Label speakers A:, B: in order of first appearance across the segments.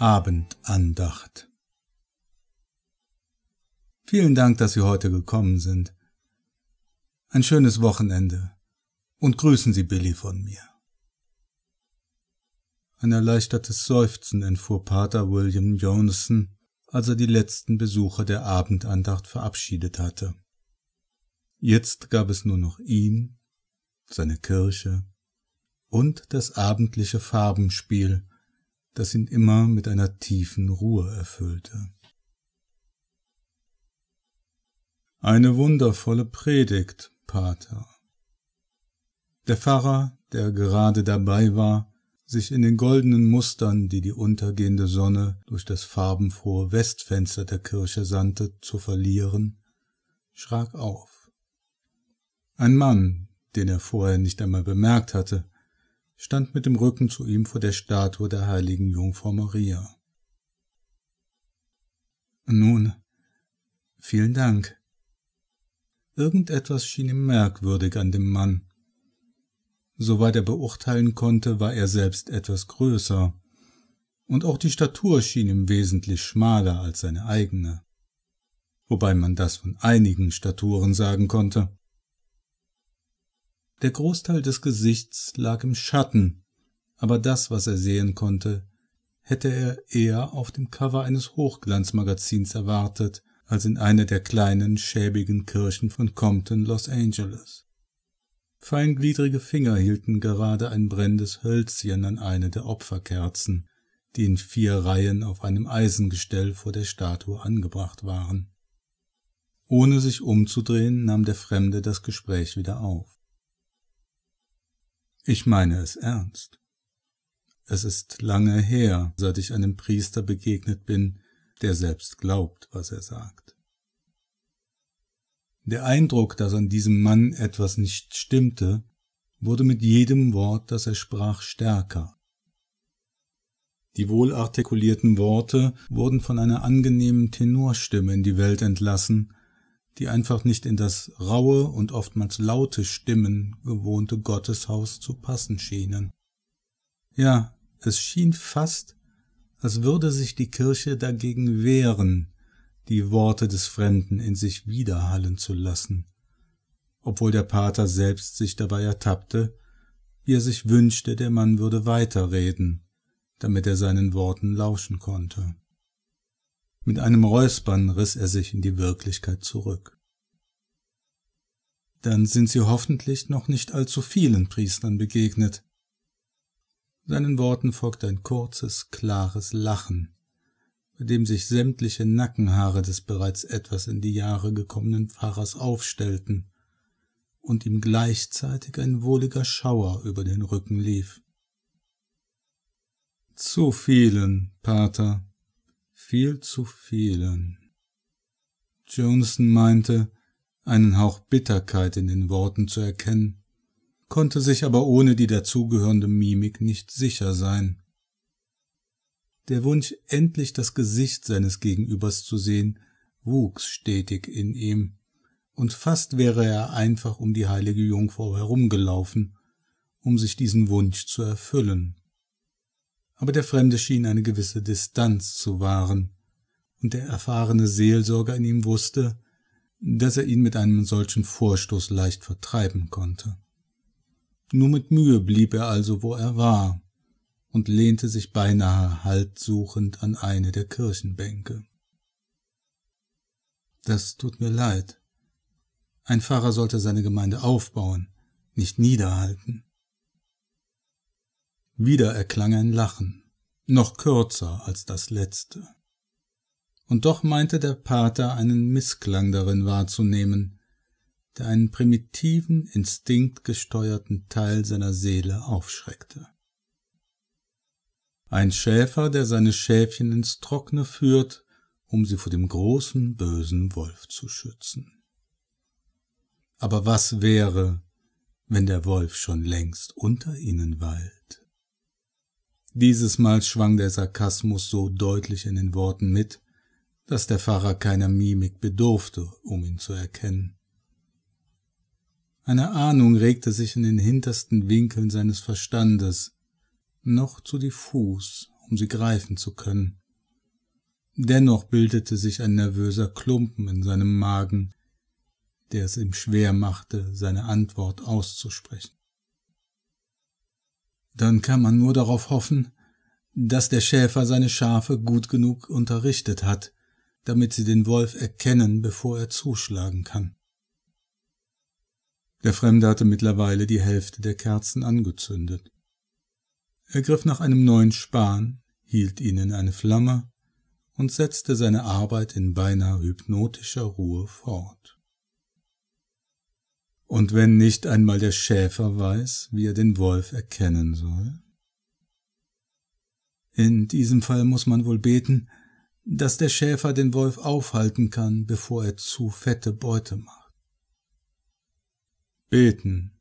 A: Abendandacht. Vielen Dank, dass Sie heute gekommen sind. Ein schönes Wochenende und grüßen Sie Billy von mir. Ein erleichtertes Seufzen entfuhr Pater William Jonathan, als er die letzten Besucher der Abendandacht verabschiedet hatte. Jetzt gab es nur noch ihn, seine Kirche und das abendliche Farbenspiel, das ihn immer mit einer tiefen Ruhe erfüllte. Eine wundervolle Predigt, Pater. Der Pfarrer, der gerade dabei war, sich in den goldenen Mustern, die die untergehende Sonne durch das farbenfrohe Westfenster der Kirche sandte, zu verlieren, schrak auf. Ein Mann, den er vorher nicht einmal bemerkt hatte, stand mit dem Rücken zu ihm vor der Statue der heiligen Jungfrau Maria. Nun, vielen Dank. Irgendetwas schien ihm merkwürdig an dem Mann. Soweit er beurteilen konnte, war er selbst etwas größer, und auch die Statur schien ihm wesentlich schmaler als seine eigene, wobei man das von einigen Staturen sagen konnte. Der Großteil des Gesichts lag im Schatten, aber das, was er sehen konnte, hätte er eher auf dem Cover eines Hochglanzmagazins erwartet, als in einer der kleinen, schäbigen Kirchen von Compton, Los Angeles. Feingliedrige Finger hielten gerade ein brennendes Hölzchen an eine der Opferkerzen, die in vier Reihen auf einem Eisengestell vor der Statue angebracht waren. Ohne sich umzudrehen, nahm der Fremde das Gespräch wieder auf. Ich meine es ernst. Es ist lange her, seit ich einem Priester begegnet bin, der selbst glaubt, was er sagt. Der Eindruck, dass an diesem Mann etwas nicht stimmte, wurde mit jedem Wort, das er sprach, stärker. Die wohlartikulierten Worte wurden von einer angenehmen Tenorstimme in die Welt entlassen, die einfach nicht in das raue und oftmals laute Stimmen gewohnte Gotteshaus zu passen schienen. Ja, es schien fast, als würde sich die Kirche dagegen wehren, die Worte des Fremden in sich widerhallen zu lassen, obwohl der Pater selbst sich dabei ertappte, wie er sich wünschte, der Mann würde weiterreden, damit er seinen Worten lauschen konnte. Mit einem Räuspern riss er sich in die Wirklichkeit zurück. Dann sind sie hoffentlich noch nicht allzu vielen Priestern begegnet. Seinen Worten folgte ein kurzes, klares Lachen, bei dem sich sämtliche Nackenhaare des bereits etwas in die Jahre gekommenen Pfarrers aufstellten und ihm gleichzeitig ein wohliger Schauer über den Rücken lief. Zu vielen, Pater, viel zu vielen. Johnson meinte, einen Hauch Bitterkeit in den Worten zu erkennen, konnte sich aber ohne die dazugehörende Mimik nicht sicher sein. Der Wunsch, endlich das Gesicht seines Gegenübers zu sehen, wuchs stetig in ihm, und fast wäre er einfach um die heilige Jungfrau herumgelaufen, um sich diesen Wunsch zu erfüllen aber der Fremde schien eine gewisse Distanz zu wahren, und der erfahrene Seelsorger in ihm wusste, dass er ihn mit einem solchen Vorstoß leicht vertreiben konnte. Nur mit Mühe blieb er also, wo er war, und lehnte sich beinahe haltsuchend an eine der Kirchenbänke. Das tut mir leid. Ein Pfarrer sollte seine Gemeinde aufbauen, nicht niederhalten. Wieder erklang ein Lachen, noch kürzer als das letzte. Und doch meinte der Pater einen Missklang darin wahrzunehmen, der einen primitiven, instinktgesteuerten Teil seiner Seele aufschreckte. Ein Schäfer, der seine Schäfchen ins Trockne führt, um sie vor dem großen, bösen Wolf zu schützen. Aber was wäre, wenn der Wolf schon längst unter ihnen weilt? Dieses Mal schwang der Sarkasmus so deutlich in den Worten mit, dass der Pfarrer keiner Mimik bedurfte, um ihn zu erkennen. Eine Ahnung regte sich in den hintersten Winkeln seines Verstandes, noch zu diffus, um sie greifen zu können. Dennoch bildete sich ein nervöser Klumpen in seinem Magen, der es ihm schwer machte, seine Antwort auszusprechen dann kann man nur darauf hoffen, dass der Schäfer seine Schafe gut genug unterrichtet hat, damit sie den Wolf erkennen, bevor er zuschlagen kann. Der Fremde hatte mittlerweile die Hälfte der Kerzen angezündet. Er griff nach einem neuen Span, hielt ihn in eine Flamme und setzte seine Arbeit in beinahe hypnotischer Ruhe fort. Und wenn nicht einmal der Schäfer weiß, wie er den Wolf erkennen soll? In diesem Fall muss man wohl beten, dass der Schäfer den Wolf aufhalten kann, bevor er zu fette Beute macht. Beten.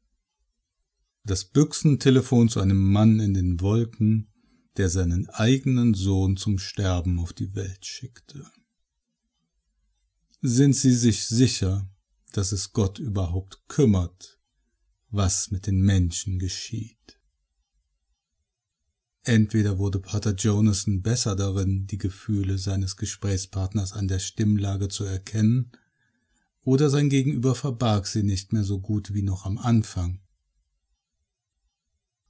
A: Das Büchsentelefon zu einem Mann in den Wolken, der seinen eigenen Sohn zum Sterben auf die Welt schickte. Sind Sie sich sicher, dass es Gott überhaupt kümmert, was mit den Menschen geschieht. Entweder wurde Pater Jonathan besser darin, die Gefühle seines Gesprächspartners an der Stimmlage zu erkennen, oder sein Gegenüber verbarg sie nicht mehr so gut wie noch am Anfang.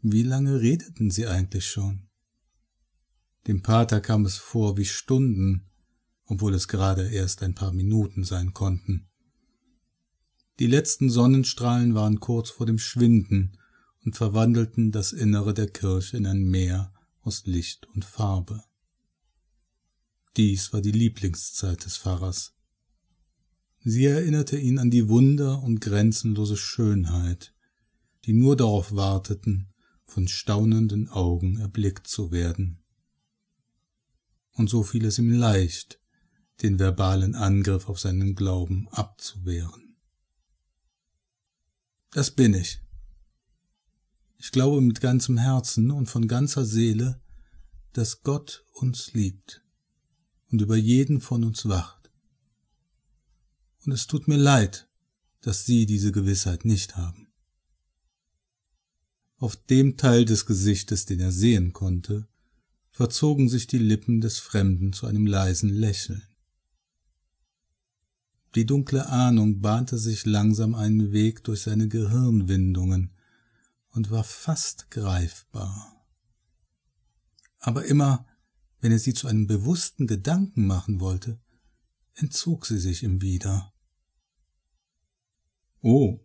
A: Wie lange redeten sie eigentlich schon? Dem Pater kam es vor wie Stunden, obwohl es gerade erst ein paar Minuten sein konnten. Die letzten Sonnenstrahlen waren kurz vor dem Schwinden und verwandelten das Innere der Kirche in ein Meer aus Licht und Farbe. Dies war die Lieblingszeit des Pfarrers. Sie erinnerte ihn an die Wunder und grenzenlose Schönheit, die nur darauf warteten, von staunenden Augen erblickt zu werden. Und so fiel es ihm leicht, den verbalen Angriff auf seinen Glauben abzuwehren. Das bin ich. Ich glaube mit ganzem Herzen und von ganzer Seele, dass Gott uns liebt und über jeden von uns wacht. Und es tut mir leid, dass Sie diese Gewissheit nicht haben. Auf dem Teil des Gesichtes, den er sehen konnte, verzogen sich die Lippen des Fremden zu einem leisen Lächeln. Die dunkle Ahnung bahnte sich langsam einen Weg durch seine Gehirnwindungen und war fast greifbar. Aber immer, wenn er sie zu einem bewussten Gedanken machen wollte, entzog sie sich ihm wieder. Oh,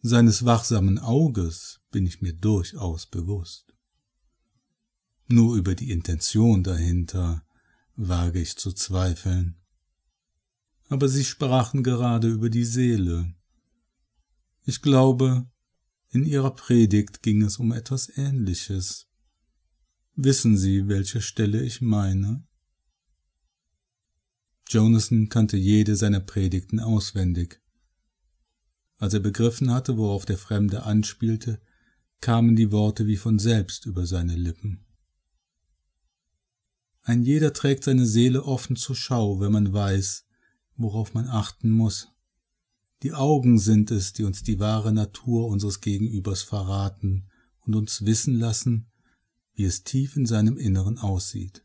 A: seines wachsamen Auges bin ich mir durchaus bewusst. Nur über die Intention dahinter wage ich zu zweifeln aber sie sprachen gerade über die Seele. Ich glaube, in ihrer Predigt ging es um etwas Ähnliches. Wissen Sie, welche Stelle ich meine? Jonathan kannte jede seiner Predigten auswendig. Als er begriffen hatte, worauf der Fremde anspielte, kamen die Worte wie von selbst über seine Lippen. Ein jeder trägt seine Seele offen zur Schau, wenn man weiß, worauf man achten muss. Die Augen sind es, die uns die wahre Natur unseres Gegenübers verraten und uns wissen lassen, wie es tief in seinem Inneren aussieht.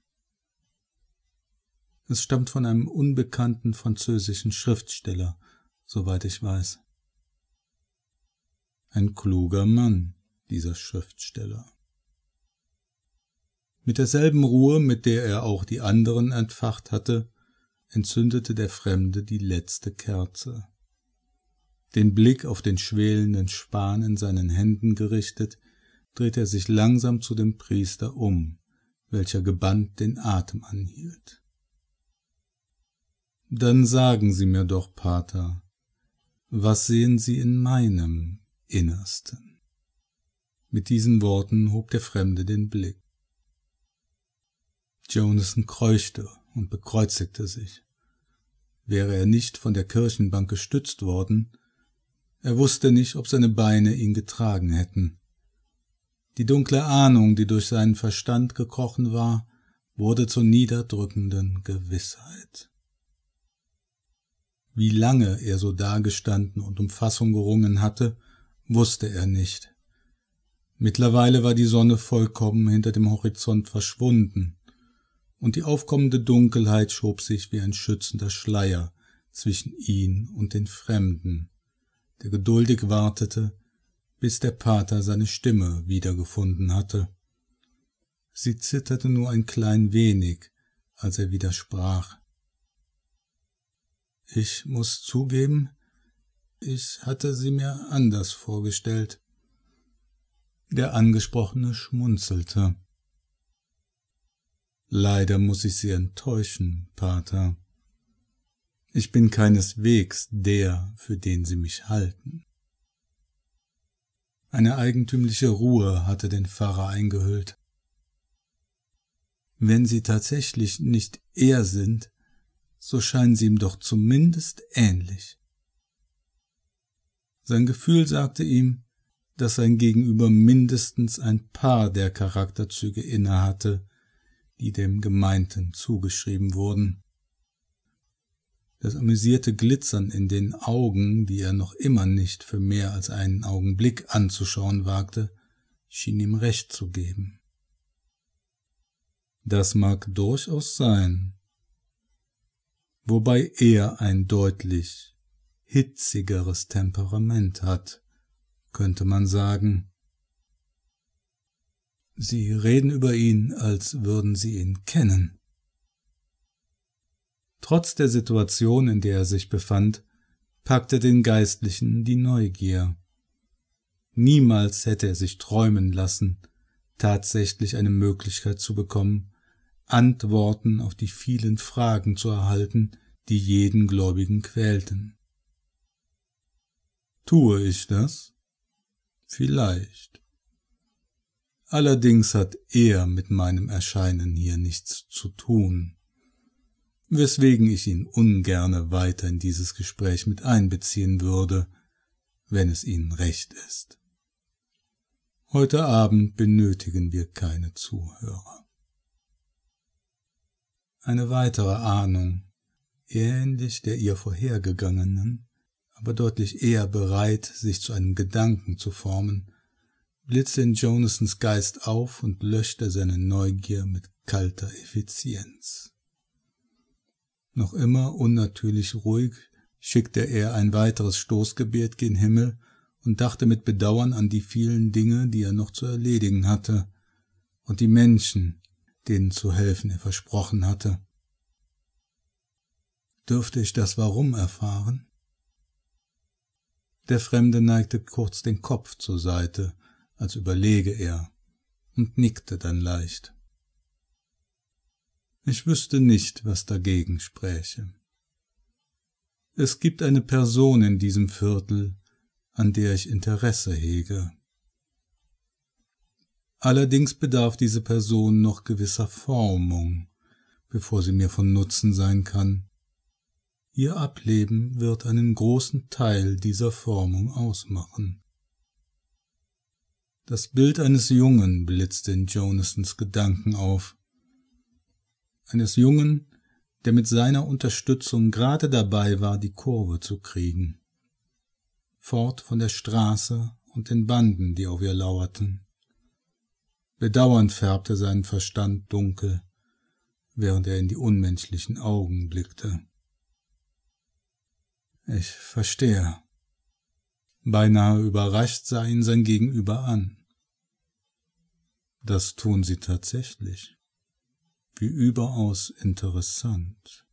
A: Es stammt von einem unbekannten französischen Schriftsteller, soweit ich weiß. Ein kluger Mann, dieser Schriftsteller. Mit derselben Ruhe, mit der er auch die anderen entfacht hatte, entzündete der Fremde die letzte Kerze. Den Blick auf den schwelenden Span in seinen Händen gerichtet, drehte er sich langsam zu dem Priester um, welcher gebannt den Atem anhielt. Dann sagen Sie mir doch, Pater, was sehen Sie in meinem Innersten? Mit diesen Worten hob der Fremde den Blick. Jonathan kreuchte und bekreuzigte sich. Wäre er nicht von der Kirchenbank gestützt worden, er wusste nicht, ob seine Beine ihn getragen hätten. Die dunkle Ahnung, die durch seinen Verstand gekrochen war, wurde zur niederdrückenden Gewissheit. Wie lange er so dagestanden und um Fassung gerungen hatte, wusste er nicht. Mittlerweile war die Sonne vollkommen hinter dem Horizont verschwunden, und die aufkommende Dunkelheit schob sich wie ein schützender Schleier zwischen ihn und den Fremden, der geduldig wartete, bis der Pater seine Stimme wiedergefunden hatte. Sie zitterte nur ein klein wenig, als er widersprach. Ich muß zugeben, ich hatte sie mir anders vorgestellt. Der Angesprochene schmunzelte. Leider muss ich Sie enttäuschen, Pater. Ich bin keineswegs der, für den Sie mich halten. Eine eigentümliche Ruhe hatte den Pfarrer eingehüllt. Wenn Sie tatsächlich nicht er sind, so scheinen Sie ihm doch zumindest ähnlich. Sein Gefühl sagte ihm, dass sein Gegenüber mindestens ein paar der Charakterzüge innehatte, die dem Gemeinten zugeschrieben wurden. Das amüsierte Glitzern in den Augen, die er noch immer nicht für mehr als einen Augenblick anzuschauen wagte, schien ihm recht zu geben. Das mag durchaus sein, wobei er ein deutlich hitzigeres Temperament hat, könnte man sagen, Sie reden über ihn, als würden sie ihn kennen. Trotz der Situation, in der er sich befand, packte den Geistlichen die Neugier. Niemals hätte er sich träumen lassen, tatsächlich eine Möglichkeit zu bekommen, Antworten auf die vielen Fragen zu erhalten, die jeden Gläubigen quälten. Tue ich das? Vielleicht. Allerdings hat er mit meinem Erscheinen hier nichts zu tun, weswegen ich ihn ungerne weiter in dieses Gespräch mit einbeziehen würde, wenn es Ihnen recht ist. Heute Abend benötigen wir keine Zuhörer. Eine weitere Ahnung, ähnlich der ihr vorhergegangenen, aber deutlich eher bereit, sich zu einem Gedanken zu formen, blitzte in Jonasons Geist auf und löschte seine Neugier mit kalter Effizienz. Noch immer unnatürlich ruhig schickte er ein weiteres Stoßgebet gen Himmel und dachte mit Bedauern an die vielen Dinge, die er noch zu erledigen hatte, und die Menschen, denen zu helfen er versprochen hatte. Dürfte ich das Warum erfahren? Der Fremde neigte kurz den Kopf zur Seite als überlege er und nickte dann leicht. Ich wüsste nicht, was dagegen spräche. Es gibt eine Person in diesem Viertel, an der ich Interesse hege. Allerdings bedarf diese Person noch gewisser Formung, bevor sie mir von Nutzen sein kann. Ihr Ableben wird einen großen Teil dieser Formung ausmachen. Das Bild eines Jungen blitzte in Jonasons Gedanken auf. Eines Jungen, der mit seiner Unterstützung gerade dabei war, die Kurve zu kriegen. Fort von der Straße und den Banden, die auf ihr lauerten. Bedauernd färbte sein Verstand dunkel, während er in die unmenschlichen Augen blickte. Ich verstehe, Beinahe überrascht sah ihn sein Gegenüber an. Das tun sie tatsächlich. Wie überaus interessant.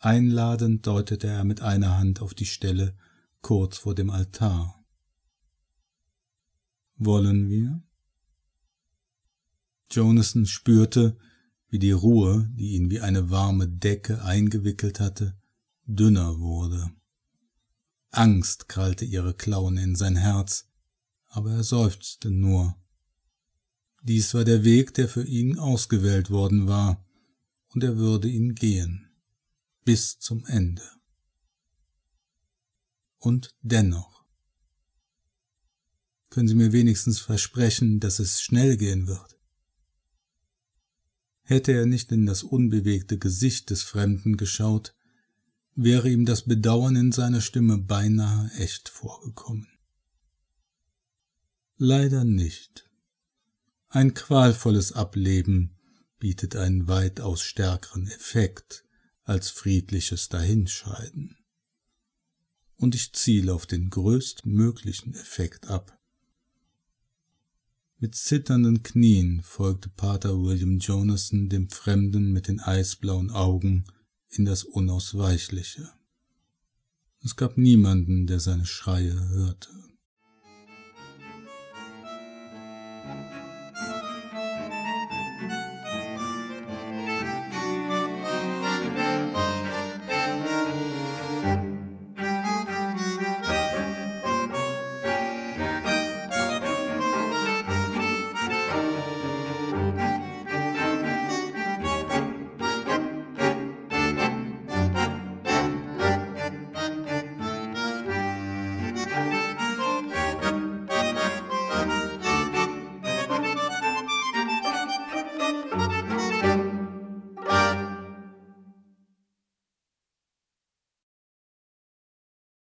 A: Einladend deutete er mit einer Hand auf die Stelle kurz vor dem Altar. Wollen wir? Jonathan spürte, wie die Ruhe, die ihn wie eine warme Decke eingewickelt hatte, dünner wurde. Angst krallte ihre Klauen in sein Herz, aber er seufzte nur. Dies war der Weg, der für ihn ausgewählt worden war, und er würde ihn gehen. Bis zum Ende. Und dennoch. Können Sie mir wenigstens versprechen, dass es schnell gehen wird? Hätte er nicht in das unbewegte Gesicht des Fremden geschaut, wäre ihm das Bedauern in seiner Stimme beinahe echt vorgekommen. Leider nicht. Ein qualvolles Ableben bietet einen weitaus stärkeren Effekt als friedliches Dahinscheiden. Und ich ziele auf den größtmöglichen Effekt ab. Mit zitternden Knien folgte Pater William Jonathan dem Fremden mit den eisblauen Augen in das Unausweichliche. Es gab niemanden, der seine Schreie hörte.